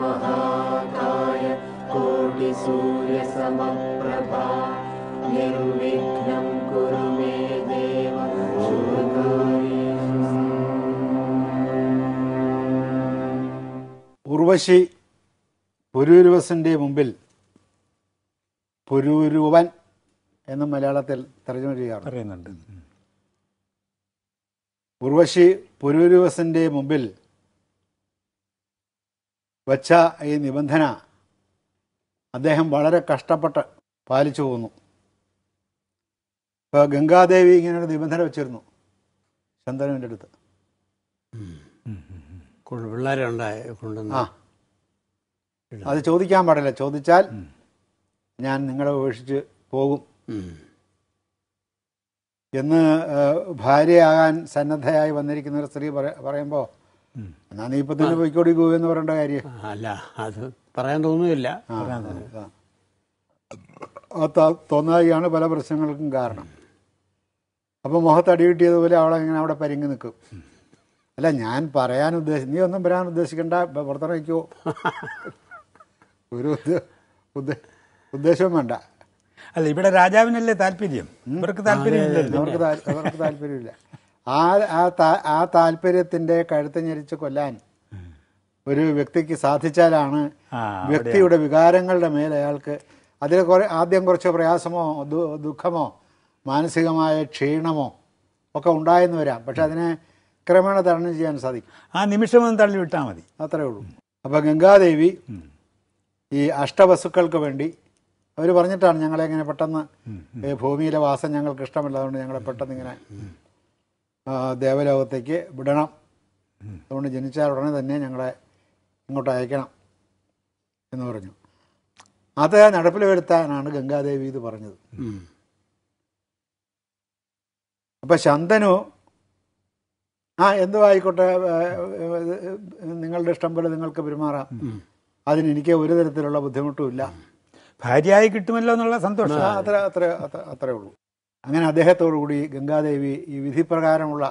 महाकाय कोटिसूर्यसमप्रभा निर्विघ्नं कुरु मे ദേവ ഉർവശി പുരൂരുവസിൻ്റെ മുമ്പിൽ പുരൂരുവൻ എന്ന് മലയാളത്തിൽ തർജ്ജമ ചെയ്യാറുണ്ട് ഉർവശി പുരൂരുവസിൻ്റെ മുമ്പിൽ വച്ച ഈ നിബന്ധന അദ്ദേഹം വളരെ കഷ്ടപ്പെട്ട് പാലിച്ചു പോന്നു ഇപ്പോൾ ഗംഗാദേവി ഇങ്ങനൊരു നിബന്ധന വെച്ചിരുന്നു ചന്ദ്രനുവിൻ്റെ അടുത്ത് അത് ചോദിക്കാൻ പാടില്ല ചോദിച്ചാൽ ഞാൻ നിങ്ങളെ ഉപേക്ഷിച്ച് പോകും എന്ന് ഭാര്യയാകാൻ സന്നദ്ധയായി വന്നിരിക്കുന്ന ഒരു സ്ത്രീ പറയുമ്പോൾ എന്നാ ഇപ്പൊ തന്നെ പോയിക്കോടി ഗോ എന്ന് പറയേണ്ട കാര്യം അല്ല അത് പറയാൻ തോന്നുന്നില്ല ആ പല പ്രശ്നങ്ങൾക്കും കാരണം അപ്പൊ മുഖത്ത് അടി കിട്ടിയതുപോലെ അവളെ ഇങ്ങനെ അവിടെ പരിങ്ങി നിൽക്കും അല്ല ഞാൻ പറയാൻ ഉദ്ദേശിച്ചു നീ ഒന്നും പറയാൻ ഉദ്ദേശിക്കണ്ട വയ്ക്കോ ഒരു ഉദ്ദേശവും വേണ്ട അല്ല ഇവിടെ രാജാവിനല്ലേ താല്പര്യം ഇവർക്ക് താല്പര്യമില്ല അവർക്ക് താല്പര്യമില്ല ആ ആ ആ താല്പര്യത്തിന്റെ കഴുത്ത് ഞെരിച്ച് കൊല്ലാൻ ഒരു വ്യക്തിക്ക് സാധിച്ചാലാണ് വ്യക്തിയുടെ വികാരങ്ങളുടെ മേൽ അയാൾക്ക് അതിൽ കുറെ ആദ്യം കുറച്ച് പ്രയാസമോ ദുഃഖമോ മാനസികമായ ക്ഷീണമോ ഒക്കെ ഉണ്ടായെന്ന് വരാം പക്ഷെ അതിനെ ക്രമേണ തരണം ചെയ്യാൻ സാധിക്കും ആ നിമിഷം ഒന്ന് വിട്ടാൽ മതി അത്രേ ഉള്ളൂ അപ്പം ഗംഗാദേവി ഈ അഷ്ടവസുക്കൾക്ക് വേണ്ടി അവർ പറഞ്ഞിട്ടാണ് ഞങ്ങളെ ഇങ്ങനെ പെട്ടെന്ന് ഭൂമിയിലെ വാസം ഞങ്ങൾക്ക് ഇഷ്ടമല്ല ഞങ്ങളെ പെട്ടെന്ന് ഇങ്ങനെ ദേവലോകത്തേക്ക് വിടണം അതുകൊണ്ട് ജനിച്ചാൽ ഉടനെ തന്നെ ഞങ്ങളെ ഇങ്ങോട്ട് അയക്കണം എന്ന് പറഞ്ഞു അത് നടപ്പിൽ വരുത്താനാണ് ഗംഗാദേവി ഇത് പറഞ്ഞത് അപ്പം ശന്തനു ആ എന്തോ ആയിക്കോട്ടെ നിങ്ങളുടെ ഇഷ്ടം പോലെ നിങ്ങൾക്ക് പെരുമാറാം അതിന് എനിക്ക് ഒരു തരത്തിലുള്ള ഇല്ല ഭാര്യയായി കിട്ടുമല്ലോ എന്നുള്ള സന്തോഷം അത്ര അത്ര അത്ര അത്രേ ഉള്ളൂ അങ്ങനെ അദ്ദേഹത്തോടു കൂടി ഗംഗാദേവി ഈ വിധിപ്രകാരമുള്ള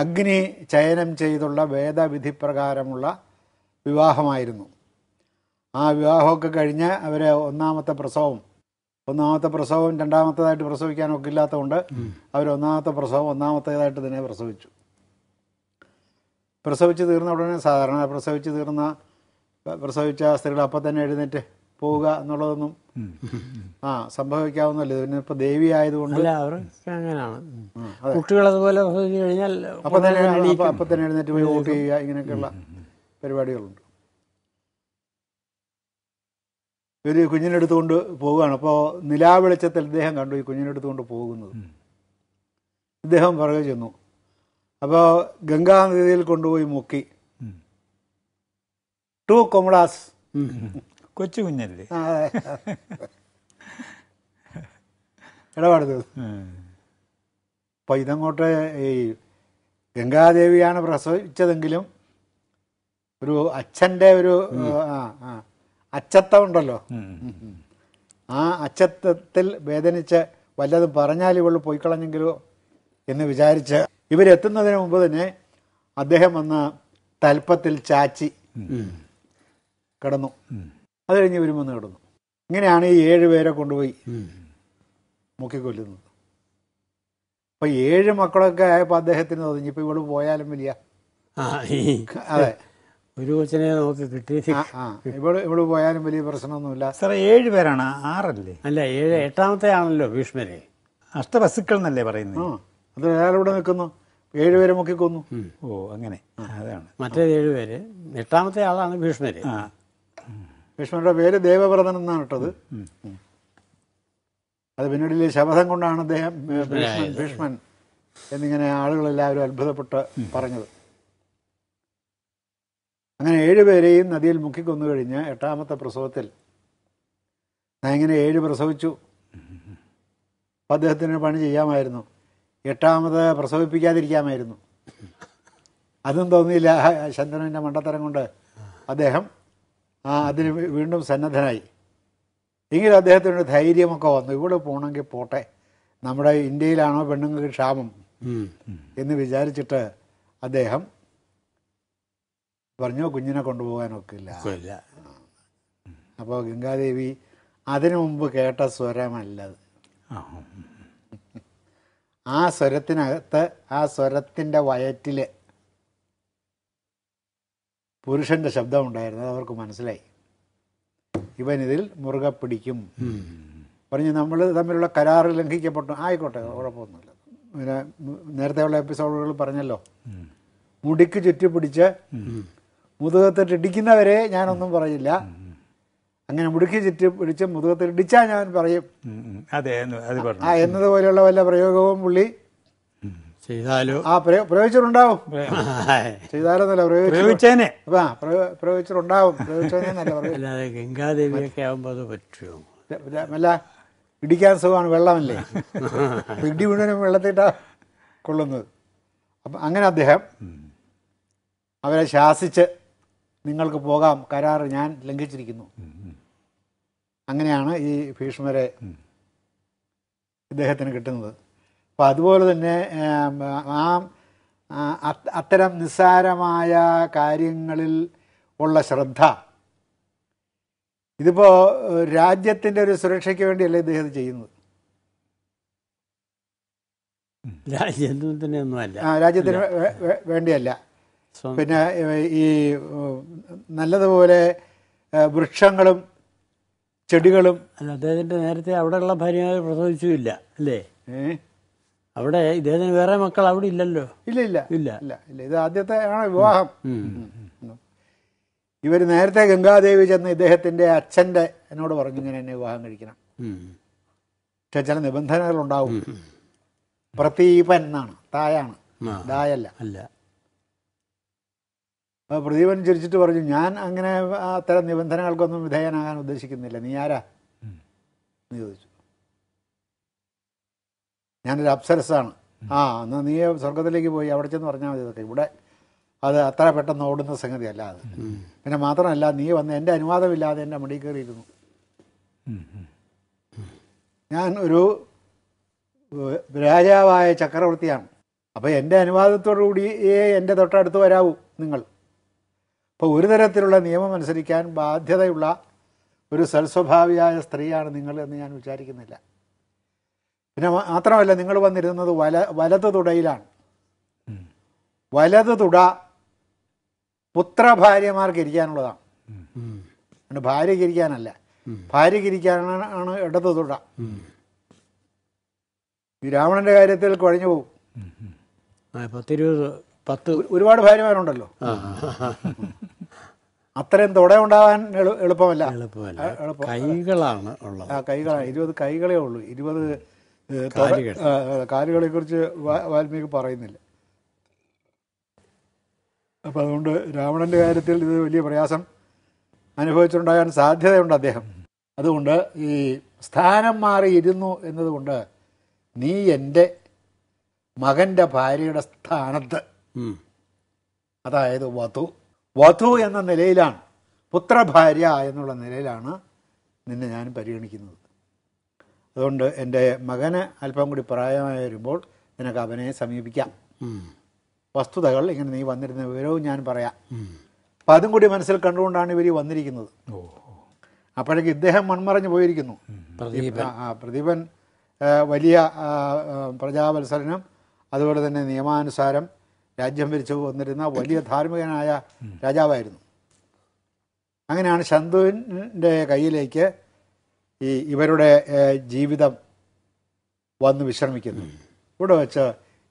അഗ്നി ചയനം ചെയ്തുള്ള വേദവിധി പ്രകാരമുള്ള വിവാഹമായിരുന്നു ആ വിവാഹമൊക്കെ കഴിഞ്ഞ് അവരെ ഒന്നാമത്തെ പ്രസവം ഒന്നാമത്തെ പ്രസവം രണ്ടാമത്തേതായിട്ട് പ്രസവിക്കാനൊക്കെ ഇല്ലാത്തതുകൊണ്ട് അവർ ഒന്നാമത്തെ പ്രസവം ഒന്നാമത്തേതായിട്ട് തന്നെ പ്രസവിച്ചു പ്രസവിച്ച് തീർന്ന ഉടനെ സാധാരണ പ്രസവിച്ച് തീർന്ന പ്രസവിച്ച സ്ത്രീകൾ അപ്പം തന്നെ എഴുന്നേറ്റ് പോവുക എന്നുള്ളതൊന്നും ആ സംഭവിക്കാവുന്നല്ലേ പിന്നെ ഇപ്പൊ ദേവി ആയതുകൊണ്ട് കുട്ടികൾ അതുപോലെ കഴിഞ്ഞാൽ എഴുന്നേറ്റ് പോയി വോട്ട് ചെയ്യുക ഇങ്ങനെയൊക്കെയുള്ള പരിപാടികളുണ്ട് ഇവര് കുഞ്ഞിനെടുത്തുകൊണ്ട് പോവുകയാണ് അപ്പോൾ നിലാവെളിച്ചത്തിൽ ഇദ്ദേഹം കണ്ടു ഈ കുഞ്ഞിനെടുത്തുകൊണ്ട് പോകുന്നത് ഇദ്ദേഹം പുറകെ ചെന്നു അപ്പോൾ ഗംഗാനദിയിൽ കൊണ്ടുപോയി മുക്കി ടു കൊമളാസ് കൊച്ചു കുഞ്ഞല്ലേ ഇടപാടുന്നത് അപ്പം ഇതങ്ങോട്ട് ഈ ഗംഗാദേവിയാണ് പ്രസവിച്ചതെങ്കിലും ഒരു അച്ഛൻ്റെ ഒരു അച്ചത്തം ഉണ്ടല്ലോ ആ അച്ചത്തത്തിൽ വേദനിച്ച് വല്ലതും പറഞ്ഞാൽ ഇവൾ പോയിക്കളഞ്ഞെങ്കിലോ എന്ന് വിചാരിച്ച് ഇവരെത്തുന്നതിന് മുമ്പ് തന്നെ അദ്ദേഹം വന്ന് തൽപ്പത്തിൽ ചാച്ചി കിടന്നു അത് കഴിഞ്ഞ് ഇവരും വന്ന് കിടന്നു ഇങ്ങനെയാണ് ഈ ഏഴ് പേരെ കൊണ്ടുപോയി മുക്കിക്കൊല്ലുന്നത് അപ്പൊ ഏഴ് മക്കളൊക്കെ ആയപ്പോൾ അദ്ദേഹത്തിന് തോന്നി ഇപ്പം ഇവള് പോയാലും വലിയ അതെ ഒരു കൊച്ചിനെ നോക്കി കിട്ടി ആ ഇവള് ഇവള് പോയാലും വലിയ പ്രശ്നമൊന്നുമില്ല സാറെ ഏഴ് പേരാണ് ആറല്ലേ അല്ല ഏഴ് എട്ടാമത്തെ ആണല്ലോ ഭീഷ്മരെ അഷ്ടവസുക്കൾ എന്നല്ലേ പറയുന്നത് അത് അയാളിവിടെ നിൽക്കുന്നു ഏഴുപേരെ മുക്കിക്കൊന്നു കൊന്നു ഓ അങ്ങനെ അതാണ് മറ്റേ ഏഴുപേര് എട്ടാമത്തെ ആളാണ് ഭീഷ്മര് ഭീഷ്മരുടെ പേര് ദേവവ്രതൻ എന്നാണ് ഇട്ടത് അത് പിന്നീട് ശപഥം കൊണ്ടാണ് അദ്ദേഹം ഭീഷ്മൻ ഭീഷ്മൻ എന്നിങ്ങനെ ആളുകളെല്ലാവരും അത്ഭുതപ്പെട്ട് പറഞ്ഞത് അങ്ങനെ ഏഴുപേരെയും നദിയിൽ മുക്കിക്കൊന്നു കഴിഞ്ഞ് എട്ടാമത്തെ പ്രസവത്തിൽ ഞാൻ ഇങ്ങനെ ഏഴ് പ്രസവിച്ചു അപ്പം അദ്ദേഹത്തിന് പണി ചെയ്യാമായിരുന്നു എട്ടാമത് പ്രസവിപ്പിക്കാതിരിക്കാമായിരുന്നു അതും തോന്നിയില്ല ചന്ദ്രൻ്റെ മണ്ടത്തരം കൊണ്ട് അദ്ദേഹം ആ അതിന് വീണ്ടും സന്നദ്ധനായി എങ്കിലും അദ്ദേഹത്തിന് ധൈര്യമൊക്കെ വന്നു ഇവിടെ പോകണമെങ്കിൽ പോട്ടെ നമ്മുടെ ഇന്ത്യയിലാണോ പെണ്ണുങ്ങൾക്ക് ക്ഷാമം എന്ന് വിചാരിച്ചിട്ട് അദ്ദേഹം പറഞ്ഞു കുഞ്ഞിനെ ഇല്ല അപ്പോൾ ഗംഗാദേവി അതിനു മുമ്പ് കേട്ട സ്വരമല്ലത് ആ സ്വരത്തിനകത്ത് ആ സ്വരത്തിൻ്റെ വയറ്റിൽ പുരുഷൻ്റെ ശബ്ദം ഉണ്ടായിരുന്നത് അവർക്ക് മനസ്സിലായി ഇവൻ ഇതിൽ പിടിക്കും പറഞ്ഞ് നമ്മൾ തമ്മിലുള്ള കരാറ് ലംഘിക്കപ്പെട്ടു ആയിക്കോട്ടെ കുഴപ്പമൊന്നുമില്ല പിന്നെ നേരത്തെയുള്ള എപ്പിസോഡുകൾ പറഞ്ഞല്ലോ മുടിക്ക് ചുറ്റി പിടിച്ച് മുതുകത്തിട്ട് ഇടിക്കുന്നവരെ ഞാനൊന്നും പറയില്ല അങ്ങനെ മുടുക്കി ചുറ്റി പിടിച്ച് മുതുകത്തിൽ ഇടിച്ചാൽ ഞാൻ പറയും ആ എന്നതുപോലെയുള്ള വല്ല പ്രയോഗവും പുള്ളി ചെയ്താലോ ആ പ്രയോഗിച്ചിട്ടുണ്ടാവും നല്ല പ്രയോഗിച്ചേനെ പ്രയോഗിച്ചിട്ടുണ്ടാവും അല്ലാതെ ഗംഗാദേവിയൊക്കെ ആവുമ്പോ അത് പറ്റുമോ അല്ല ഇടിക്കാൻ സുഖമാണ് വെള്ളമല്ലേ ഇടി മുഴുവനും വെള്ളത്തിട്ടാ കൊള്ളുന്നത് അപ്പൊ അങ്ങനെ അദ്ദേഹം അവരെ ശാസിച്ച് നിങ്ങൾക്ക് പോകാം കരാർ ഞാൻ ലംഘിച്ചിരിക്കുന്നു അങ്ങനെയാണ് ഈ ഭീഷ്മരെ ഇദ്ദേഹത്തിന് കിട്ടുന്നത് അപ്പം അതുപോലെ തന്നെ ആ അത്തരം നിസ്സാരമായ കാര്യങ്ങളിൽ ഉള്ള ശ്രദ്ധ ഇതിപ്പോൾ രാജ്യത്തിൻ്റെ ഒരു സുരക്ഷയ്ക്ക് വേണ്ടിയല്ലേ ഇദ്ദേഹം ഇത് ചെയ്യുന്നത് രാജ്യത്തിനൊന്നുമല്ല രാജ്യത്തിന് വേണ്ടിയല്ല പിന്നെ ഈ നല്ലതുപോലെ വൃക്ഷങ്ങളും ചെടികളും അല്ല അദ്ദേഹത്തിൻ്റെ നേരത്തെ അവിടെയുള്ള ഭാര്യമാർ പ്രസവിച്ചില്ല അല്ലേ അവിടെ ഇദ്ദേഹത്തിന് വേറെ മക്കൾ അവിടെ ഇല്ലല്ലോ ഇല്ല ഇല്ല ഇല്ല ഇല്ല ഇല്ല ഇത് ആദ്യത്തെ ആണ് വിവാഹം ഇവർ നേരത്തെ ഗംഗാദേവി ചെന്ന് ഇദ്ദേഹത്തിന്റെ അച്ഛന്റെ എന്നോട് പറഞ്ഞു ഇങ്ങനെ എന്നെ വിവാഹം കഴിക്കണം പക്ഷെ ചില ഉണ്ടാവും പ്രദീപൻ എന്നാണ് തായാണ് ദായല്ല അല്ല അപ്പോൾ പ്രദീപൻ ചിരിച്ചിട്ട് പറഞ്ഞു ഞാൻ അങ്ങനെ അത്തരം നിബന്ധനകൾക്കൊന്നും വിധേയനാകാൻ ഉദ്ദേശിക്കുന്നില്ല നീ ആരാ ചോദിച്ചു ഞാനൊരു അപ്സരസാണ് ആ എന്നാൽ നീ സ്വർഗത്തിലേക്ക് പോയി അവിടെ ചെന്ന് പറഞ്ഞാൽ മതി അതൊക്കെ ഇവിടെ അത് അത്ര പെട്ടെന്ന് ഓടുന്ന സംഗതിയല്ല അത് പിന്നെ മാത്രമല്ല നീ വന്ന് എൻ്റെ അനുവാദമില്ലാതെ എൻ്റെ മടി കയറിയിരുന്നു ഞാൻ ഒരു രാജാവായ ചക്രവർത്തിയാണ് അപ്പോൾ എൻ്റെ ഏ എൻ്റെ തൊട്ടടുത്ത് വരാവൂ നിങ്ങൾ അപ്പോൾ ഒരു തരത്തിലുള്ള നിയമം അനുസരിക്കാൻ ബാധ്യതയുള്ള ഒരു സൽസ്വഭാവിയായ സ്ത്രീയാണ് നിങ്ങൾ എന്ന് ഞാൻ വിചാരിക്കുന്നില്ല പിന്നെ മാത്രമല്ല നിങ്ങൾ വന്നിരുന്നത് വല വലത് തുടയിലാണ് വലത് തുട പുത്രഭാര്യമാർക്ക് ഇരിക്കാനുള്ളതാണ് ഭാര്യ ഇരിക്കാനല്ല ഭാര്യയ്ക്ക് ഇരിക്കാനാണ് ഇടത് തുട ഈ രാവണന്റെ കാര്യത്തിൽ കുഴഞ്ഞു പോകും പത്തിരുപത് പത്ത് ഒരുപാട് ഭാര്യമാരുണ്ടല്ലോ അത്രയും തുട ഉണ്ടാവാൻ എളുപ്പമല്ല എളുപ്പമല്ല കൈകളാണ് ഉള്ളത് ആ കൈകളാണ് ഇരുപത് കൈകളേ ഉള്ളൂ ഇരുപത് കുറിച്ച് വാൽമീകി പറയുന്നില്ല അപ്പോൾ അതുകൊണ്ട് രാവണൻ്റെ കാര്യത്തിൽ ഇത് വലിയ പ്രയാസം അനുഭവിച്ചിട്ടുണ്ടാകാൻ സാധ്യതയുണ്ട് അദ്ദേഹം അതുകൊണ്ട് ഈ സ്ഥാനം മാറിയിരുന്നു എന്നതുകൊണ്ട് നീ എൻ്റെ മകൻ്റെ ഭാര്യയുടെ സ്ഥാനത്ത് അതായത് വധു വധു എന്ന നിലയിലാണ് പുത്രഭാര്യ എന്നുള്ള നിലയിലാണ് നിന്നെ ഞാൻ പരിഗണിക്കുന്നത് അതുകൊണ്ട് എൻ്റെ മകന് അല്പം കൂടി പ്രായമായി വരുമ്പോൾ നിനക്ക് അവനെ സമീപിക്കാം വസ്തുതകൾ ഇങ്ങനെ നീ വന്നിരുന്ന വിവരവും ഞാൻ പറയാം അപ്പം അതും കൂടി മനസ്സിൽ കണ്ടുകൊണ്ടാണ് ഇവർ വന്നിരിക്കുന്നത് അപ്പോഴേക്ക് ഇദ്ദേഹം മൺമറഞ്ഞു പോയിരിക്കുന്നു പ്രദീപൻ വലിയ പ്രജാവത്സരനും അതുപോലെ തന്നെ നിയമാനുസാരം രാജ്യം ഭരിച്ചു വന്നിരുന്ന വലിയ ധാർമ്മികനായ രാജാവായിരുന്നു അങ്ങനെയാണ് ശന്തുവിൻ്റെ കയ്യിലേക്ക് ഈ ഇവരുടെ ജീവിതം വന്ന് വിശ്രമിക്കുന്നു ഇവിടെ വെച്ച്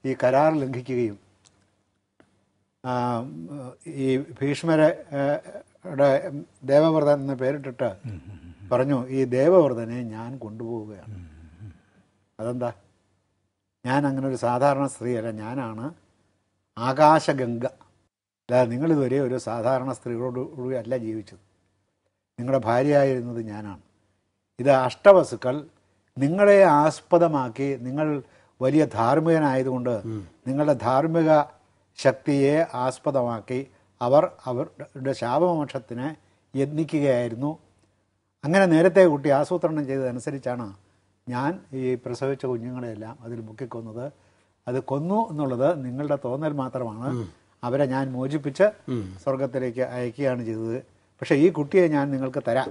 ഈ കരാർ ലംഘിക്കുകയും ഈ ഭീഷ്മരെ ദേവവ്രതൻ എന്ന പേരിട്ടിട്ട് പറഞ്ഞു ഈ ദേവവ്രതനെ ഞാൻ കൊണ്ടുപോവുകയാണ് അതെന്താ ഞാൻ അങ്ങനെ ഒരു സാധാരണ സ്ത്രീയല്ല ഞാനാണ് ആകാശഗംഗ അല്ല നിങ്ങളിതുവരെ ഒരു സാധാരണ സ്ത്രീയോട് അല്ല ജീവിച്ചത് നിങ്ങളുടെ ഭാര്യയായിരുന്നത് ഞാനാണ് ഇത് അഷ്ടവസുക്കൾ നിങ്ങളെ ആസ്പദമാക്കി നിങ്ങൾ വലിയ ധാർമ്മികനായതുകൊണ്ട് നിങ്ങളുടെ ധാർമ്മിക ശക്തിയെ ആസ്പദമാക്കി അവർ അവരുടെ ശാപമോക്ഷത്തിന് യത്നിക്കുകയായിരുന്നു അങ്ങനെ നേരത്തെ കുട്ടി ആസൂത്രണം ചെയ്തതനുസരിച്ചാണ് ഞാൻ ഈ പ്രസവിച്ച കുഞ്ഞുങ്ങളെയെല്ലാം അതിൽ മുക്കിക്കൊന്നത് അത് കൊന്നു എന്നുള്ളത് നിങ്ങളുടെ തോന്നൽ മാത്രമാണ് അവരെ ഞാൻ മോചിപ്പിച്ച് സ്വർഗത്തിലേക്ക് അയക്കുകയാണ് ചെയ്തത് പക്ഷേ ഈ കുട്ടിയെ ഞാൻ നിങ്ങൾക്ക് തരാം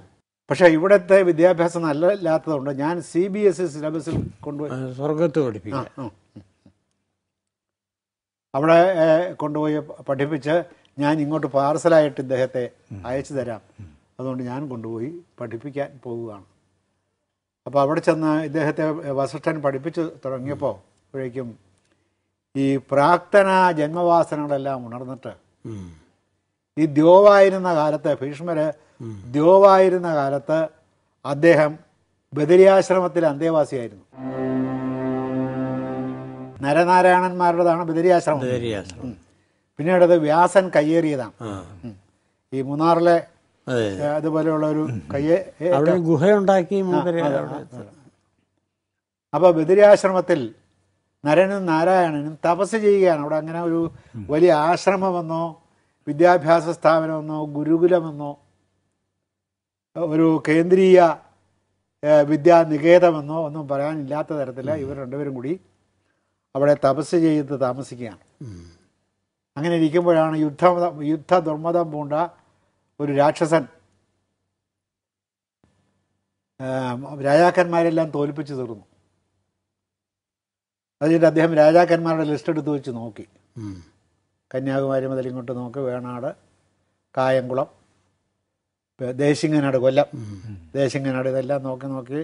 പക്ഷേ ഇവിടുത്തെ വിദ്യാഭ്യാസം നല്ലല്ലാത്തതുകൊണ്ട് ഞാൻ C B S E e സിലബസിൽ കൊണ്ടുപോയി സ്വർഗത്ത് പഠിപ്പിക്കും അവിടെ കൊണ്ടുപോയി പഠിപ്പിച്ച് ഞാൻ ഇങ്ങോട്ട് പാർസലായിട്ട് ഇദ്ദേഹത്തെ അയച്ചു തരാം അതുകൊണ്ട് ഞാൻ കൊണ്ടുപോയി പഠിപ്പിക്കാൻ പോവുകയാണ് അപ്പോൾ അവിടെ ചെന്ന് ഇദ്ദേഹത്തെ വസിഷ്ഠൻ പഠിപ്പിച്ചു തുടങ്ങിയപ്പോൾ അപ്പോഴേക്കും ഈ പ്രാക്തന ജന്മവാസനകളെല്ലാം ഉണർന്നിട്ട് ഈ ദ്യോവായിരുന്ന കാലത്ത് ഭീഷ്മര് ദ്യോവായിരുന്ന കാലത്ത് അദ്ദേഹം ബദരിയാശ്രമത്തിലെ അന്തേവാസിയായിരുന്നു നരനാരായണന്മാരുടേതാണ് ബദരിയാശ്രമം പിന്നീട് അത് വ്യാസൻ കയ്യേറിയതാണ് ഈ മൂന്നാറിലെ അതുപോലെയുള്ള ഒരു കയ്യേ ഗുഹയുണ്ടാക്കി അപ്പോൾ ബദരിയാശ്രമത്തിൽ നരനും നാരായണനും തപസ് ചെയ്യുകയാണ് അവിടെ അങ്ങനെ ഒരു വലിയ ആശ്രമമെന്നോ വിദ്യാഭ്യാസ സ്ഥാപനമെന്നോ ഗുരുകുലമെന്നോ ഒരു കേന്ദ്രീയ വിദ്യാനികേതമെന്നോ ഒന്നും പറയാനില്ലാത്ത തരത്തിൽ ഇവർ രണ്ടുപേരും കൂടി അവിടെ തപസ് ചെയ്ത് താമസിക്കുകയാണ് അങ്ങനെ ഇരിക്കുമ്പോഴാണ് യുദ്ധ യുദ്ധ ദുർമതം പൂണ്ട ഒരു രാക്ഷസൻ രാജാക്കന്മാരെല്ലാം തോൽപ്പിച്ചു തീർന്നു അതിൻ്റെ അദ്ദേഹം രാജാക്കന്മാരുടെ ലിസ്റ്റ് എടുത്ത് വെച്ച് നോക്കി കന്യാകുമാരി മുതൽ ഇങ്ങോട്ട് നോക്കി വേണാട് കായംകുളം ദേശിങ്ങനാട് കൊല്ലം ദേശിങ്ങനാട് ഇതെല്ലാം നോക്കി നോക്കി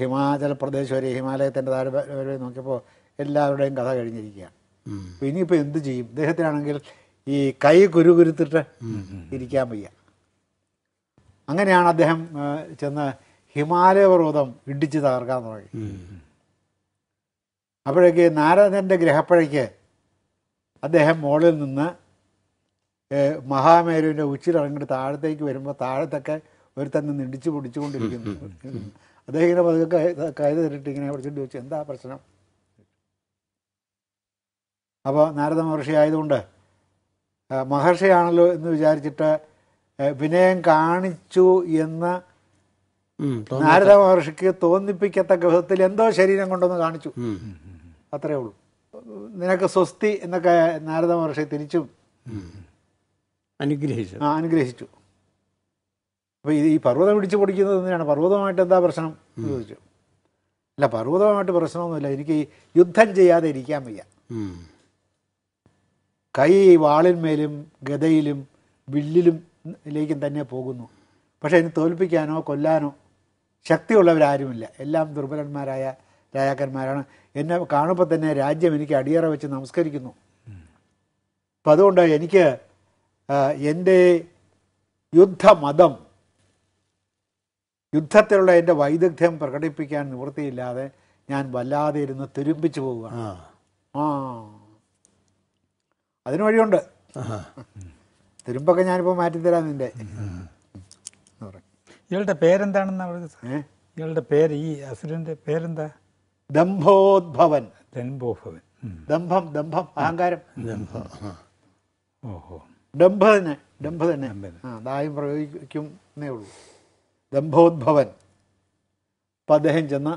ഹിമാചൽ പ്രദേശ് വരെ ഹിമാലയത്തിൻ്റെ താഴെ വരെ നോക്കിയപ്പോൾ എല്ലാവരുടെയും കഥ കഴിഞ്ഞിരിക്കുകയാണ് അപ്പോൾ ഇനിയിപ്പോൾ എന്ത് ചെയ്യും ഇദ്ദേഹത്തിനാണെങ്കിൽ ഈ കൈ കുരുകുരുത്തിട്ട് ഇരിക്കാൻ വയ്യ അങ്ങനെയാണ് അദ്ദേഹം ചെന്ന് ഹിമാലയ പർവ്വതം ഇടിച്ച് തകർക്കാൻ തുടങ്ങി അപ്പോഴേക്ക് നാരദൻ്റെ ഗ്രഹപ്പഴയ്ക്ക് അദ്ദേഹം മുകളിൽ നിന്ന് മഹാമേരുവിൻ്റെ ഉച്ചിലിറങ്ങിയിട്ട് താഴത്തേക്ക് വരുമ്പോൾ താഴത്തൊക്കെ ഒരു തന്നെ നിടിച്ചു പൊടിച്ചുകൊണ്ടിരിക്കുന്നു അദ്ദേഹം ഇങ്ങനെ പതുക്കെ കയറി തരിട്ട് ഇങ്ങനെ പിടിച്ചിട്ട് വെച്ചു എന്താ പ്രശ്നം അപ്പോൾ നാരദ മഹർഷി ആയതുകൊണ്ട് മഹർഷിയാണല്ലോ എന്ന് വിചാരിച്ചിട്ട് വിനയം കാണിച്ചു എന്ന് നാരദ മഹർഷിക്ക് തോന്നിപ്പിക്കത്തക്ക വിധത്തിൽ എന്തോ ശരീരം കൊണ്ടൊന്ന് കാണിച്ചു അത്രേ ഉള്ളൂ നിനക്ക് സ്വസ്തി എന്നൊക്കെ നാരദ മഹർഷി തിരിച്ചും അനുഗ്രഹിച്ചു ആ അനുഗ്രഹിച്ചു അപ്പോൾ ഈ പർവ്വതം ഇടിച്ചു പൊടിക്കുന്നത് തന്നെയാണ് പർവ്വതമായിട്ട് എന്താ പ്രശ്നം ചോദിച്ചു അല്ല പർവ്വതമായിട്ട് പ്രശ്നമൊന്നുമില്ല എനിക്ക് യുദ്ധം ചെയ്യാതെ ഇരിക്കാൻ വയ്യ കൈ വാളിന്മേലും ഗതയിലും വില്ലിലും ലേക്കും തന്നെ പോകുന്നു പക്ഷേ അതിന് തോൽപ്പിക്കാനോ കൊല്ലാനോ ശക്തിയുള്ളവരാരുമില്ല എല്ലാം ദുർബലന്മാരായ രാജാക്കന്മാരാണ് എന്നെ കാണുമ്പോൾ തന്നെ രാജ്യം എനിക്ക് അടിയറ വെച്ച് നമസ്കരിക്കുന്നു അപ്പം അതുകൊണ്ട് എനിക്ക് എൻ്റെ യുദ്ധമതം യുദ്ധത്തിലുള്ള എൻ്റെ വൈദഗ്ധ്യം പ്രകടിപ്പിക്കാൻ നിവൃത്തിയില്ലാതെ ഞാൻ വല്ലാതെ ഇരുന്ന് തുരുമ്പിച്ചു പോവുകയാണ് ആ അതിന് വഴിയുണ്ട് തിരുമ്പൊക്കെ ഞാനിപ്പോൾ മാറ്റിത്തരാം നിൻ്റെ ഇയാളുടെ പേരെന്താണെന്ന് ഇയാളുടെ പേര് ഈ അസുരൻ്റെ പേരെന്താ ദംഭോദ്ഭവൻ ദംഭോദ്ഭവൻ ദംഭം ദംഭം അഹങ്കാരം ഓഹോ ഡംഭ തന്നെ ഡംഭ തന്നെ ദായം പ്രയോഗിക്കും എന്നേ ഉള്ളൂ ദംഭോദ്ഭവൻ അപ്പം അദ്ദേഹം ചെന്ന്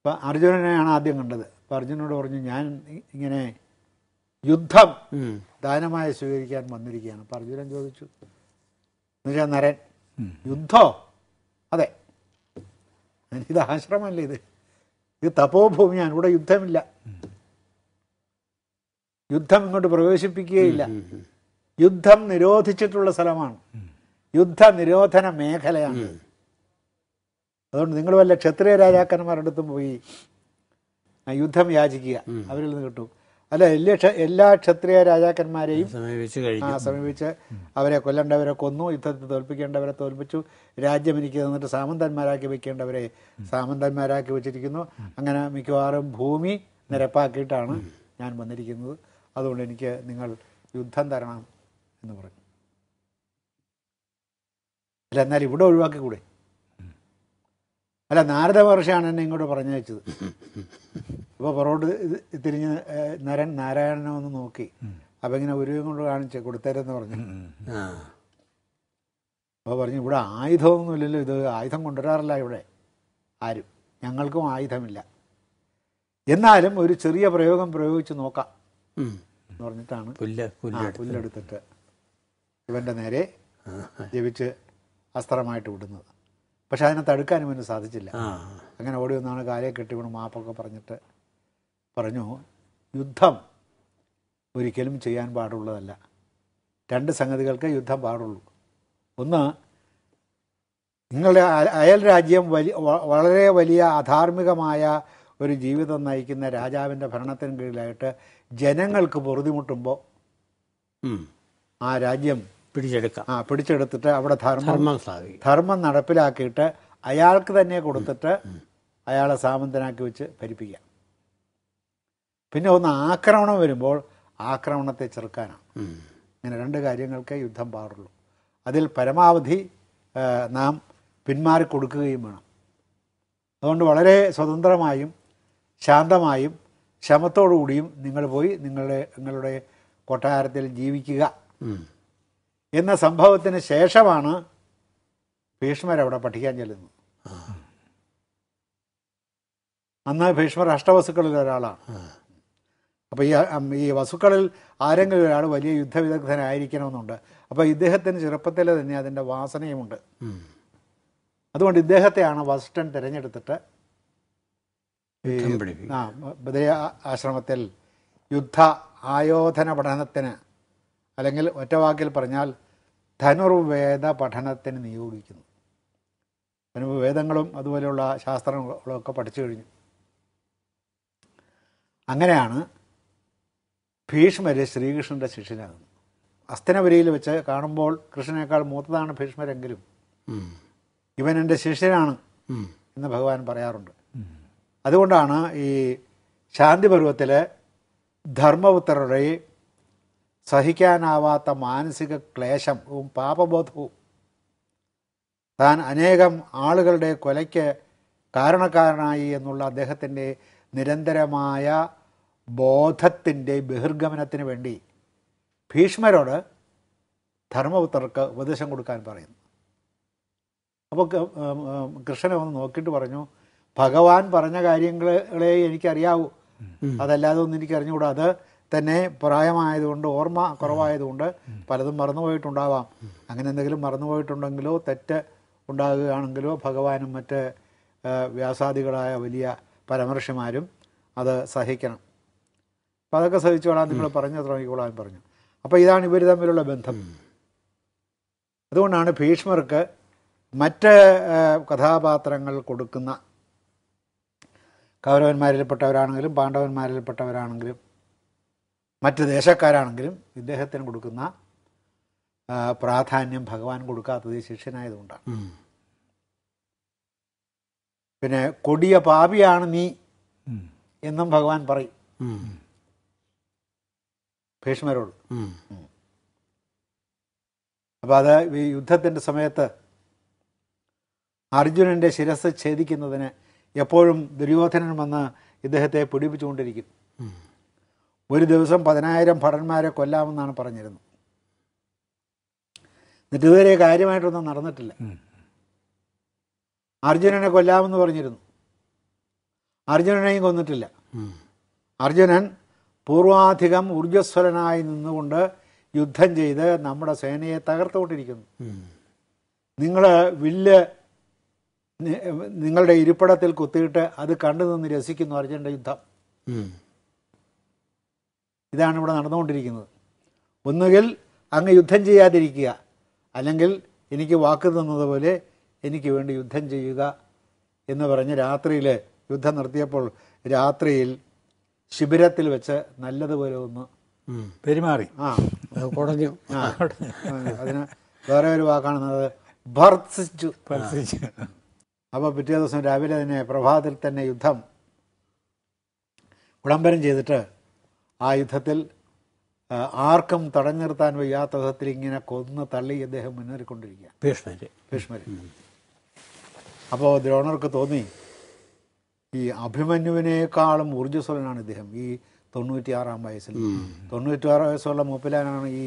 ഇപ്പം അർജുനനെയാണ് ആദ്യം കണ്ടത് അപ്പം അർജുനോട് പറഞ്ഞു ഞാൻ ഇങ്ങനെ യുദ്ധം ദാനമായി സ്വീകരിക്കാൻ വന്നിരിക്കുകയാണ് അപ്പം അർജുനൻ ചോദിച്ചു എന്നുവെച്ചാൽ നരൻ യുദ്ധോ അതെ ഇത് ആശ്രമമല്ല ഇത് ഇത് തപോഭൂമിയാണ് ഇവിടെ യുദ്ധമില്ല യുദ്ധം ഇങ്ങോട്ട് പ്രവേശിപ്പിക്കുകയില്ല യുദ്ധം നിരോധിച്ചിട്ടുള്ള സ്ഥലമാണ് യുദ്ധ നിരോധന മേഖലയാണ് അതുകൊണ്ട് നിങ്ങൾ വല്ല ക്ഷത്രിയ രാജാക്കന്മാരുടെ അടുത്തും പോയി യുദ്ധം യാചിക്കുക അവരിൽ നിന്ന് കിട്ടും അല്ല എല്ലാ എല്ലാ ക്ഷത്രിയ രാജാക്കന്മാരെയും സമീപിച്ച് അവരെ കൊല്ലേണ്ടവരെ കൊന്നു യുദ്ധത്തിൽ തോൽപ്പിക്കേണ്ടവരെ തോൽപ്പിച്ചു രാജ്യം എനിക്ക് തന്നിട്ട് സാമന്തന്മാരാക്കി വെക്കേണ്ടവരെ സാമന്തന്മാരാക്കി വെച്ചിരിക്കുന്നു അങ്ങനെ മിക്കവാറും ഭൂമി നിരപ്പാക്കിയിട്ടാണ് ഞാൻ വന്നിരിക്കുന്നത് അതുകൊണ്ട് എനിക്ക് നിങ്ങൾ യുദ്ധം തരണം എന്ന് പറഞ്ഞു അല്ല എന്നാൽ ഇവിടെ ഒഴിവാക്കിക്കൂടെ കൂടെ അല്ല നാരദ മഹർഷിയാണ് എന്നെ ഇങ്ങോട്ട് പറഞ്ഞു വെച്ചത് അപ്പോൾ പുറകോട്ട് തിരിഞ്ഞ് നരൻ നാരായണനെ ഒന്ന് നോക്കി അപ്പം ഇങ്ങനെ ഉരുവും കൊണ്ട് കാണിച്ച് കൊടുത്തേരെന്ന് പറഞ്ഞു അപ്പോൾ പറഞ്ഞു ഇവിടെ ആയുധമൊന്നുമില്ലല്ലോ ഇത് ആയുധം കൊണ്ടുവരാറില്ല ഇവിടെ ആരും ഞങ്ങൾക്കും ആയുധമില്ല എന്നാലും ഒരു ചെറിയ പ്രയോഗം പ്രയോഗിച്ച് നോക്കാം എന്ന് പറഞ്ഞിട്ടാണ് പുല്ലെടുത്തിട്ട് ഇവൻ്റെ നേരെ ജപിച്ച് അസ്ത്രമായിട്ട് വിടുന്നത് പക്ഷെ അതിനെ തടുക്കാനും ഒന്നും സാധിച്ചില്ല അങ്ങനെ ഓടി വന്നാണ് കാലയെ കെട്ടി മാപ്പൊക്കെ പറഞ്ഞിട്ട് പറഞ്ഞു യുദ്ധം ഒരിക്കലും ചെയ്യാൻ പാടുള്ളതല്ല രണ്ട് സംഗതികൾക്ക് യുദ്ധം പാടുള്ളൂ ഒന്ന് നിങ്ങളുടെ അയൽ രാജ്യം വലിയ വളരെ വലിയ അധാർമികമായ ഒരു ജീവിതം നയിക്കുന്ന രാജാവിൻ്റെ ഭരണത്തിന് കീഴിലായിട്ട് ജനങ്ങൾക്ക് പൊറുതിമുട്ടുമ്പോൾ ആ രാജ്യം പിടിച്ചെടുക്കാം ആ പിടിച്ചെടുത്തിട്ട് അവിടെ ധർമ്മം സ്ഥാപിക്കും ധർമ്മം നടപ്പിലാക്കിയിട്ട് അയാൾക്ക് തന്നെ കൊടുത്തിട്ട് അയാളെ സാമന്തനാക്കി വെച്ച് ഭരിപ്പിക്കാം പിന്നെ ഒന്ന് ആക്രമണം വരുമ്പോൾ ആക്രമണത്തെ ചെറുക്കാനാണ് ഇങ്ങനെ രണ്ട് കാര്യങ്ങൾക്കേ യുദ്ധം പാടുള്ളൂ അതിൽ പരമാവധി നാം പിന്മാറി കൊടുക്കുകയും വേണം അതുകൊണ്ട് വളരെ സ്വതന്ത്രമായും ശാന്തമായും ക്ഷമത്തോടുകൂടിയും കൂടിയും നിങ്ങൾ പോയി നിങ്ങളുടെ നിങ്ങളുടെ കൊട്ടാരത്തിൽ ജീവിക്കുക എന്ന സംഭവത്തിന് ശേഷമാണ് ഭീഷ്മർ അവിടെ പഠിക്കാൻ ചെല്ലുന്നത് അന്ന് ഭീഷ്മർ അഷ്ടവസുക്കളിൽ ഒരാളാണ് അപ്പോൾ ഈ ഈ വസുക്കളിൽ ആരെങ്കിലും ഒരാൾ വലിയ യുദ്ധവിദഗ്ധനായിരിക്കണമെന്നുണ്ട് അപ്പോൾ ഇദ്ദേഹത്തിന് ചെറുപ്പത്തിൽ തന്നെ അതിന്റെ വാസനയുമുണ്ട് അതുകൊണ്ട് ഇദ്ദേഹത്തെയാണ് വസിഷ്ഠൻ തിരഞ്ഞെടുത്തിട്ട് ആ ആശ്രമത്തിൽ യുദ്ധ ആയോധന പഠനത്തിന് അല്ലെങ്കിൽ ഒറ്റവാക്കിൽ പറഞ്ഞാൽ ധനുർവേദ പഠനത്തിന് നിയോഗിക്കുന്നു ധനുവ് വേദങ്ങളും അതുപോലെയുള്ള ശാസ്ത്രങ്ങളും ഒക്കെ പഠിച്ചു കഴിഞ്ഞു അങ്ങനെയാണ് ഭീഷ്മര് ശ്രീകൃഷ്ണൻ്റെ ശിഷ്യനാകുന്നത് അസ്തനപുരിയിൽ വെച്ച് കാണുമ്പോൾ കൃഷ്ണനേക്കാൾ മൂത്തതാണ് ഭീഷ്മരെങ്കിലും ഇവൻ എൻ്റെ ശിഷ്യനാണ് എന്ന് ഭഗവാൻ പറയാറുണ്ട് അതുകൊണ്ടാണ് ഈ ശാന്തിപർവത്തിലെ ധർമ്മപുത്രരുടെയും സഹിക്കാനാവാത്ത മാനസിക ക്ലേശവും പാപബോധവും താൻ അനേകം ആളുകളുടെ കൊലയ്ക്ക് കാരണക്കാരനായി എന്നുള്ള അദ്ദേഹത്തിൻ്റെ നിരന്തരമായ ബോധത്തിൻ്റെ ബഹിർഗമനത്തിന് വേണ്ടി ഭീഷ്മരോട് ധർമ്മപുത്രർക്ക് ഉപദേശം കൊടുക്കാൻ പറയുന്നു അപ്പോൾ കൃഷ്ണനെ ഒന്ന് നോക്കിയിട്ട് പറഞ്ഞു ഭഗവാൻ പറഞ്ഞ കാര്യങ്ങളെ എനിക്കറിയാവൂ അതല്ലാതെ ഒന്നും എനിക്കറിഞ്ഞുകൂടാ അത് തന്നെ പ്രായമായതുകൊണ്ട് ഓർമ്മ കുറവായതുകൊണ്ട് പലതും മറന്നുപോയിട്ടുണ്ടാവാം അങ്ങനെ എന്തെങ്കിലും മറന്നുപോയിട്ടുണ്ടെങ്കിലോ തെറ്റ് ഉണ്ടാകുകയാണെങ്കിലോ ഭഗവാനും മറ്റ് വ്യാസാദികളായ വലിയ പരമർഷിമാരും അത് സഹിക്കണം അപ്പം അതൊക്കെ സഹിച്ചോളാം നിങ്ങൾ പറഞ്ഞു തുടങ്ങിക്കോളാൻ പറഞ്ഞു അപ്പോൾ ഇതാണ് ഇവർ തമ്മിലുള്ള ബന്ധം അതുകൊണ്ടാണ് ഭീഷ്മർക്ക് മറ്റ് കഥാപാത്രങ്ങൾ കൊടുക്കുന്ന കൗരവന്മാരിൽപ്പെട്ടവരാണെങ്കിലും പാണ്ഡവന്മാരിൽപ്പെട്ടവരാണെങ്കിലും മറ്റ് ദേശക്കാരാണെങ്കിലും ഇദ്ദേഹത്തിന് കൊടുക്കുന്ന പ്രാധാന്യം ഭഗവാൻ കൊടുക്കാത്തത് ശിഷ്യനായതുകൊണ്ടാണ് പിന്നെ കൊടിയ പാപിയാണ് നീ എന്നും ഭഗവാൻ പറയും ഭീഷ്മരോട് അപ്പോൾ അത് ഈ യുദ്ധത്തിൻ്റെ സമയത്ത് അർജുനൻ്റെ ശിരസ് ഛേദിക്കുന്നതിന് എപ്പോഴും ദുര്യോധനൻ വന്ന് ഇദ്ദേഹത്തെ പിടിപ്പിച്ചുകൊണ്ടിരിക്കും ഒരു ദിവസം പതിനായിരം ഭടന്മാരെ കൊല്ലാമെന്നാണ് പറഞ്ഞിരുന്നത് എന്നിട്ട് ഇതുവരെ കാര്യമായിട്ടൊന്നും നടന്നിട്ടില്ല അർജുനനെ കൊല്ലാമെന്ന് പറഞ്ഞിരുന്നു അർജുനനെയും കൊന്നിട്ടില്ല അർജുനൻ പൂർവാധികം ഊർജ്ജസ്വലനായി നിന്നുകൊണ്ട് യുദ്ധം ചെയ്ത് നമ്മുടെ സേനയെ തകർത്തുകൊണ്ടിരിക്കുന്നു നിങ്ങൾ വില്ല് നിങ്ങളുടെ ഇരിപ്പിടത്തിൽ കുത്തിയിട്ട് അത് കണ്ടു നിന്ന് രസിക്കുന്നു അർജുനന്റെ യുദ്ധം ഇതാണ് ഇവിടെ നടന്നുകൊണ്ടിരിക്കുന്നത് ഒന്നുകിൽ അങ്ങ് യുദ്ധം ചെയ്യാതിരിക്കുക അല്ലെങ്കിൽ എനിക്ക് വാക്ക് തന്നതുപോലെ എനിക്ക് വേണ്ടി യുദ്ധം ചെയ്യുക എന്ന് പറഞ്ഞ് രാത്രിയിൽ യുദ്ധം നടത്തിയപ്പോൾ രാത്രിയിൽ ശിബിരത്തിൽ വെച്ച് നല്ലതുപോലെ ഒന്ന് പെരുമാറി ആ കുടഞ്ഞു അതിന് വേറെ ഒരു വാക്കാണ് അത് ഭർത്തിച്ചു ഭർത്തിച്ചു അപ്പോൾ പിറ്റേ ദിവസം രാവിലെ തന്നെ പ്രഭാതത്തിൽ തന്നെ യുദ്ധം വിളംബരം ചെയ്തിട്ട് ആ യുദ്ധത്തിൽ ആർക്കും തടഞ്ഞു നിർത്താൻ വയ്യാത്ത വിധത്തിൽ ഇങ്ങനെ കൊന്ന് തള്ളി അദ്ദേഹം മുന്നേറിക്കൊണ്ടിരിക്കുക ഭീഷ്മര് ഭീഷ്മര് അപ്പോൾ ദ്രോണർക്ക് തോന്നി ഈ അഭിമന്യുവിനേക്കാളും ഊർജ്ജസ്വലനാണ് ഇദ്ദേഹം ഈ തൊണ്ണൂറ്റിയാറാം വയസ്സിൽ തൊണ്ണൂറ്റിയാറാം വയസ്സുള്ള മൂപ്പിലാനാണ് ഈ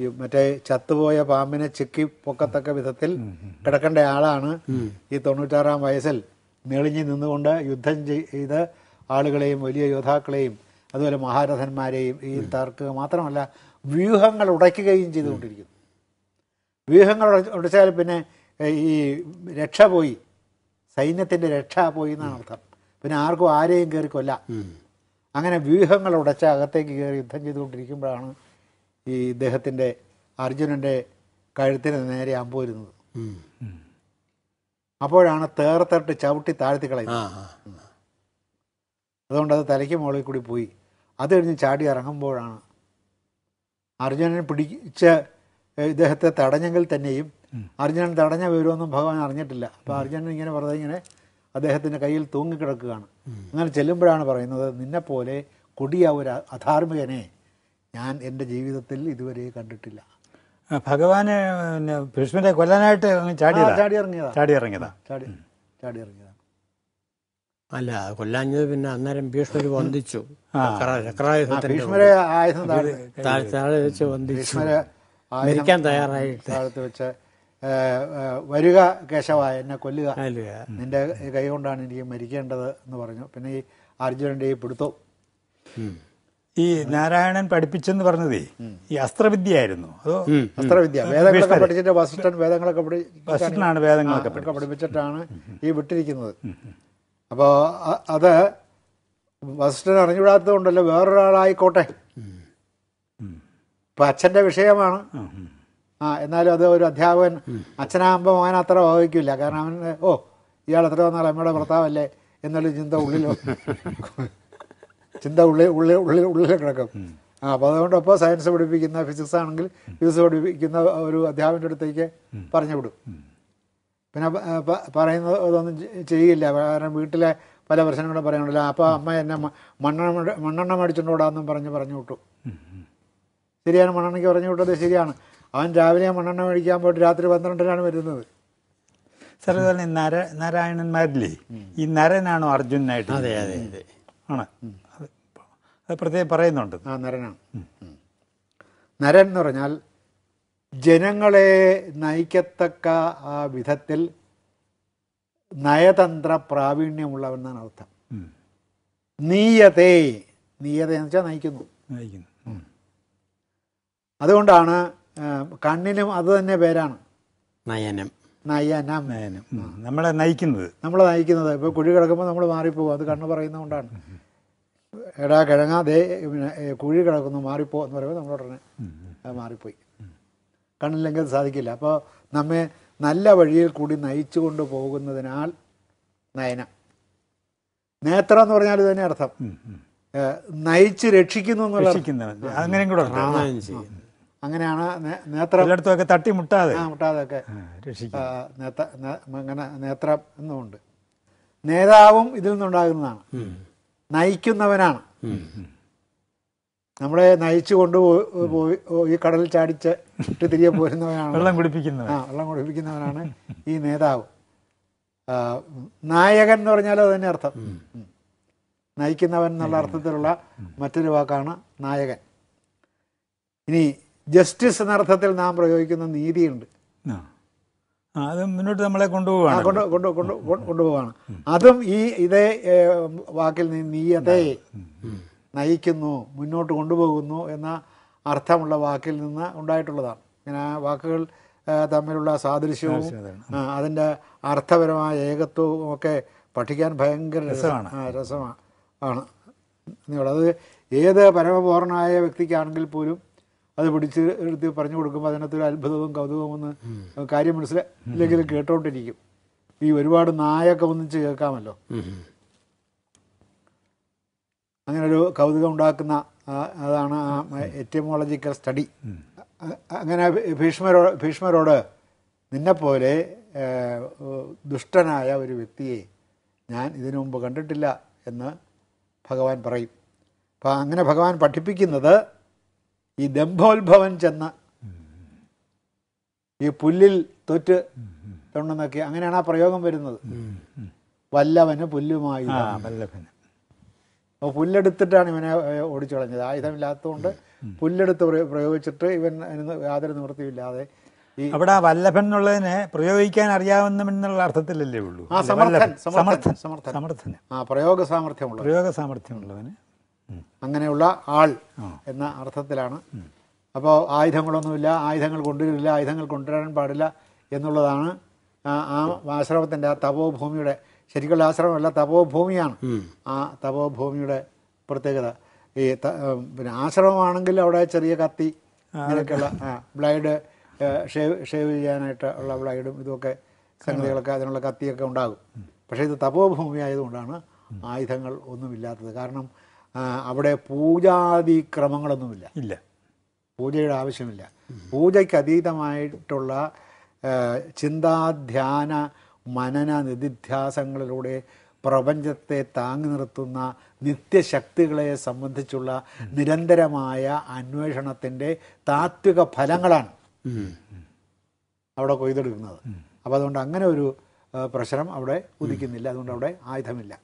ഈ മറ്റേ ചത്തുപോയ പാമ്പിനെ ചിക്കി പൊക്കത്തക്ക വിധത്തിൽ കിടക്കേണ്ട ആളാണ് ഈ തൊണ്ണൂറ്റാറാം വയസ്സിൽ നെളിഞ്ഞു നിന്നുകൊണ്ട് യുദ്ധം ചെയ്ത് ആളുകളെയും വലിയ യോദ്ധാക്കളെയും അതുപോലെ മഹാരഥന്മാരെയും ഈ തർക്ക മാത്രമല്ല വ്യൂഹങ്ങൾ ഉടയ്ക്കുകയും ചെയ്തുകൊണ്ടിരിക്കുന്നു വ്യൂഹങ്ങൾ ഉടച്ചാൽ പിന്നെ ഈ രക്ഷ പോയി സൈന്യത്തിൻ്റെ രക്ഷ പോയി എന്നാണ് അർത്ഥം പിന്നെ ആർക്കും ആരെയും കയറി കൊല്ല അങ്ങനെ വ്യൂഹങ്ങൾ ഉടച്ച അകത്തേക്ക് കയറി യുദ്ധം ചെയ്തുകൊണ്ടിരിക്കുമ്പോഴാണ് ഈ ഇദ്ദേഹത്തിൻ്റെ അർജുനൻ്റെ കഴുത്തിന് നേരെ അമ്പ് വരുന്നത് അപ്പോഴാണ് തേർത്തട്ട് ചവിട്ടി താഴ്ത്തി കളയുന്നത് അതുകൊണ്ട് അത് തലയ്ക്ക് മുകളിൽ കൂടി പോയി അത് ചാടി ഇറങ്ങുമ്പോഴാണ് അർജുനൻ പിടിച്ച ഇദ്ദേഹത്തെ തടഞ്ഞെങ്കിൽ തന്നെയും അർജുനൻ തടഞ്ഞ വിവരമൊന്നും ഭഗവാൻ അറിഞ്ഞിട്ടില്ല അപ്പോൾ അർജുനൻ ഇങ്ങനെ വെറുതെ ഇങ്ങനെ അദ്ദേഹത്തിൻ്റെ കയ്യിൽ തൂങ്ങിക്കിടക്കുകയാണ് അങ്ങനെ ചെല്ലുമ്പോഴാണ് പറയുന്നത് നിന്നെപ്പോലെ കൊടിയ ഒരു അധാർമികനെ ഞാൻ എൻ്റെ ജീവിതത്തിൽ ഇതുവരെ കണ്ടിട്ടില്ല ഭഗവാന് ഭീഷ്മരെ കൊല്ലാനായിട്ട് ചാടി ചാടി ഇറങ്ങിയതാ ചാടി ഇറങ്ങിയതാ ചാടി ചാടി ഇറങ്ങിയതാ അല്ല കൊല്ലാഞ്ഞത് പിന്നെ അന്നേരം ഭീഷ്മര് വന്ദിച്ചു ഭീഷ്മരെ മരിക്കാൻ തയ്യാറായിട്ട് വെച്ച് വരിക കേശവ എന്നെ കൊല്ലുക നിന്റെ കൈ കൊണ്ടാണ് എനിക്ക് മരിക്കേണ്ടത് എന്ന് പറഞ്ഞു പിന്നെ ഈ അർജുനന്റെ ഈ പിടുത്തു ഈ നാരായണൻ പഠിപ്പിച്ചെന്ന് പറഞ്ഞതേ ഈ അസ്ത്രവിദ്യയായിരുന്നു അതോ അസ്ത്രവിദ്യ വേദങ്ങളൊക്കെ പഠിച്ചിട്ട് വസിഷ്ഠൻ വേദങ്ങളൊക്കെ വസിഷ്ഠനാണ് വേദങ്ങളൊക്കെ പഠിപ്പിച്ചിട്ടാണ് ഈ വിട്ടിരിക്കുന്നത് അപ്പോൾ അത് വസിഷ്ഠൻ കൊണ്ടല്ലോ വേറൊരാളായിക്കോട്ടെ ഇപ്പം അച്ഛൻ്റെ വിഷയമാണ് ആ എന്നാലും അത് ഒരു അധ്യാപകൻ അച്ഛനാകുമ്പോൾ അവൻ അത്ര വഹിക്കില്ല കാരണം അവൻ ഓ ഇയാൾ എത്ര വന്നാൽ അമ്മയുടെ ഭർത്താവല്ലേ എന്നുള്ള ചിന്ത ഉള്ളിലോ ചിന്ത ഉള്ളിൽ ഉള്ളിൽ ഉള്ളിൽ ഉള്ളിൽ കിടക്കും ആ അപ്പോൾ അതുകൊണ്ടൊപ്പം സയൻസ് പഠിപ്പിക്കുന്ന ഫിസിക്സ് ആണെങ്കിൽ ഫിസിക്സ് പഠിപ്പിക്കുന്ന ഒരു അധ്യാപകൻ്റെ അടുത്തേക്ക് പറഞ്ഞു വിടും പിന്നെ പറയുന്നത് അതൊന്നും ചെയ്യില്ല കാരണം വീട്ടിലെ പല പ്രശ്നങ്ങളും പറയുന്നുണ്ടല്ലോ അപ്പോൾ അമ്മ എന്നെ മണ്ണെണ്ണ മണ്ണെണ്ണ മേടിച്ചുകൊണ്ടോടാന്നും പറഞ്ഞ് പറഞ്ഞു വിട്ടു ശരിയാണ് മണ്ണെണ്ണയ്ക്ക് പറഞ്ഞു വിട്ടത് ശരിയാണ് അവൻ രാവിലെ മണ്ണെണ്ണ മേടിക്കാൻ പോയിട്ട് രാത്രി പന്ത്രണ്ടിനാണ് വരുന്നത് സാർ ഇതുപോലെ നര നാരായണന്മാരില്ലേ ഈ നരനാണോ അർജുനായിട്ട് അതെ അതെ അതെ ആണ് അത് പ്രത്യേകം പറയുന്നുണ്ട് ആ നരനാണ് നരൻ എന്ന് പറഞ്ഞാൽ ജനങ്ങളെ നയിക്കത്തക്ക ആ വിധത്തിൽ നയതന്ത്ര പ്രാവീണ്യമുള്ളവൻ എന്നാണ് അർത്ഥം നീയതേ നീയത എന്ന് വെച്ചാൽ നയിക്കുന്നു നയിക്കുന്നു അതുകൊണ്ടാണ് കണ്ണിനും അത് തന്നെ പേരാണ് നയനം നയനം നയനം നമ്മളെ നയിക്കുന്നത് നമ്മളെ നയിക്കുന്നത് ഇപ്പൊ കുഴി കിടക്കുമ്പോൾ നമ്മൾ മാറിപ്പോകും അത് കണ്ണ് കൊണ്ടാണ് എടാ കിഴങ്ങാതെ ദേ കുഴി കിടക്കുന്നു മാറിപ്പോ എന്ന് പറയുമ്പോൾ നമ്മളോടനെ മാറിപ്പോയി കാണില്ലെങ്കിൽ അത് സാധിക്കില്ല അപ്പോൾ നമ്മെ നല്ല വഴിയിൽ കൂടി നയിച്ചു കൊണ്ട് പോകുന്നതിനാൽ നയന നേത്രം എന്ന് പറഞ്ഞാൽ തന്നെ അർത്ഥം നയിച്ച് രക്ഷിക്കുന്നു അങ്ങനെയും കൂടെ അങ്ങനെയാണ് നേത്രം എല്ലായിടത്തുമൊക്കെ തട്ടി മുട്ടാതെ ആ മുട്ടാതെയൊക്കെ നേത്ര അങ്ങനെ നേത്രം എന്നുമുണ്ട് നേതാവും ഇതിൽ നിന്നുണ്ടാകുന്നതാണ് നയിക്കുന്നവനാണ് നമ്മളെ നയിച്ചു കൊണ്ടുപോയി ഈ കടലിൽ ചാടിച്ച് ഇട്ട് തിരികെ പോരുന്നവനാണ് വെള്ളം കുടിപ്പിക്കുന്ന ആ വെള്ളം കുടിപ്പിക്കുന്നവനാണ് ഈ നേതാവ് നായകൻ എന്ന് പറഞ്ഞാൽ അത് തന്നെ അർത്ഥം നയിക്കുന്നവൻ എന്നുള്ള അർത്ഥത്തിലുള്ള മറ്റൊരു വാക്കാണ് നായകൻ ഇനി ജസ്റ്റിസ് എന്ന അർത്ഥത്തിൽ നാം പ്രയോഗിക്കുന്ന നീതിയുണ്ട് അത് മുന്നോട്ട് നമ്മളെ കൊണ്ടുപോവാണ് കൊണ്ടുപോവാണ് അതും ഈ ഇതേ വാക്കിൽ നീയതേ നയിക്കുന്നു മുന്നോട്ട് കൊണ്ടുപോകുന്നു എന്ന അർത്ഥമുള്ള വാക്കിൽ നിന്ന് ഉണ്ടായിട്ടുള്ളതാണ് ഇങ്ങനെ വാക്കുകൾ തമ്മിലുള്ള സാദൃശ്യവും അതിൻ്റെ അർത്ഥപരമായ ഏകത്വവും ഒക്കെ പഠിക്കാൻ ഭയങ്കര രസമാണ് രസമാണ് ആണ് അത് ഏത് പരമപൂർണമായ വ്യക്തിക്കാണെങ്കിൽ പോലും അത് പിടിച്ച് എടുത്ത് പറഞ്ഞു കൊടുക്കുമ്പോൾ അതിനകത്ത് ഒരു അത്ഭുതവും കൗതുകവും ഒന്ന് കാര്യം മനസ്സിലെങ്കിലും കേട്ടോണ്ടിരിക്കും ഈ ഒരുപാട് നായൊക്കെ ഒന്നിച്ച് കേൾക്കാമല്ലോ അങ്ങനൊരു കൗതുകം ഉണ്ടാക്കുന്ന അതാണ് എറ്റിമോളജിക്കൽ സ്റ്റഡി അങ്ങനെ ഭീഷ്മരോട് ഭീഷ്മരോട് നിന്നെപ്പോലെ ദുഷ്ടനായ ഒരു വ്യക്തിയെ ഞാൻ ഇതിനു മുമ്പ് കണ്ടിട്ടില്ല എന്ന് ഭഗവാൻ പറയും അപ്പം അങ്ങനെ ഭഗവാൻ പഠിപ്പിക്കുന്നത് ഈ ദംഭോത്ഭവൻ ചെന്ന് ഈ പുല്ലിൽ തൊറ്റ് തൊണ്ണെന്നൊക്കെ അങ്ങനെയാണ് ആ പ്രയോഗം വരുന്നത് വല്ലവന് പുല്ലുമായി വല്ലഭന് അപ്പോൾ പുല്ലെടുത്തിട്ടാണ് ഇവനെ ഓടിച്ചു കളഞ്ഞത് ആയുധമില്ലാത്തതുകൊണ്ട് പുല്ലെടുത്ത് പ്രയോഗിച്ചിട്ട് ഇവൻ അതിന് യാതൊരു നിവൃത്തിയില്ലാതെ അവിടെ വല്ലഭൻ എന്നുള്ളതിനെ പ്രയോഗിക്കാൻ അറിയാവുന്ന എന്നുള്ള അർത്ഥത്തിലല്ലേ ഉള്ളൂ ആ സമർത്ഥൻ സമർത്ഥൻ സമർത്ഥൻ ആ പ്രയോഗ സാമർഥ്യമുള്ള പ്രയോഗ സാമർഥ്യമുള്ളവന് അങ്ങനെയുള്ള ആൾ എന്ന അർത്ഥത്തിലാണ് അപ്പോൾ ആയുധങ്ങളൊന്നുമില്ല ആയുധങ്ങൾ കൊണ്ടുവരില്ല ആയുധങ്ങൾ കൊണ്ടുവരാൻ പാടില്ല എന്നുള്ളതാണ് ആ ആശ്രമത്തിൻ്റെ ആ തപോഭൂമിയുടെ ശരിക്കുള്ള ആശ്രമമല്ല തപോഭൂമിയാണ് ആ തപോഭൂമിയുടെ പ്രത്യേകത ഈ പിന്നെ ആശ്രമമാണെങ്കിൽ അവിടെ ചെറിയ കത്തി അങ്ങനെയൊക്കെയുള്ള ബ്ലൈഡ് ഷേവ് ഷേവ് ചെയ്യാനായിട്ട് ഉള്ള ബ്ലൈഡും ഇതുമൊക്കെ സംഗതികളൊക്കെ അതിനുള്ള കത്തിയൊക്കെ ഉണ്ടാകും പക്ഷേ ഇത് തപോഭൂമി ആയതുകൊണ്ടാണ് ആയുധങ്ങൾ ഒന്നുമില്ലാത്തത് കാരണം അവിടെ പൂജാതി ക്രമങ്ങളൊന്നുമില്ല ഇല്ല പൂജയുടെ ആവശ്യമില്ല പൂജയ്ക്ക് അതീതമായിട്ടുള്ള ചിന്താ ധ്യാന മനന നിധിധ്യാസങ്ങളിലൂടെ പ്രപഞ്ചത്തെ താങ്ങി നിർത്തുന്ന നിത്യശക്തികളെ സംബന്ധിച്ചുള്ള നിരന്തരമായ അന്വേഷണത്തിൻ്റെ താത്വിക ഫലങ്ങളാണ് അവിടെ കൊയ്തെടുക്കുന്നത് അപ്പോൾ അതുകൊണ്ട് അങ്ങനെ ഒരു പ്രശ്നം അവിടെ ഉദിക്കുന്നില്ല അതുകൊണ്ട് അവിടെ ആയുധമില്ല